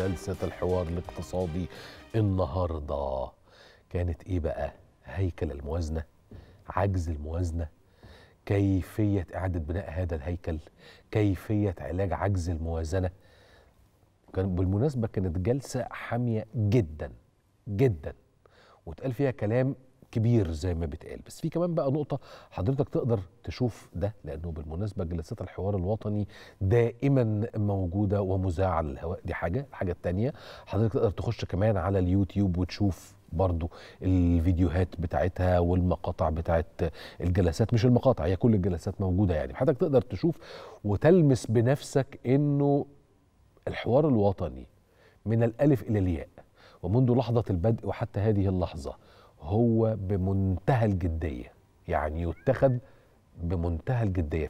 جلسة الحوار الاقتصادي النهاردة كانت إيه بقى؟ هيكل الموازنة عجز الموازنة كيفية إعادة بناء هذا الهيكل كيفية علاج عجز الموازنة كان بالمناسبة كانت جلسة حامية جدا جدا واتقال فيها كلام كبير زي ما بيتقال بس في كمان بقى نقطه حضرتك تقدر تشوف ده لانه بالمناسبه جلسات الحوار الوطني دائما موجوده ومذاعه على الهواء دي حاجه الحاجه الثانيه حضرتك تقدر تخش كمان على اليوتيوب وتشوف برضو الفيديوهات بتاعتها والمقاطع بتاعت الجلسات مش المقاطع هي كل الجلسات موجوده يعني حضرتك تقدر تشوف وتلمس بنفسك انه الحوار الوطني من الالف الى الياء ومنذ لحظه البدء وحتى هذه اللحظه هو بمنتهى الجديه يعني يتخذ بمنتهى الجديه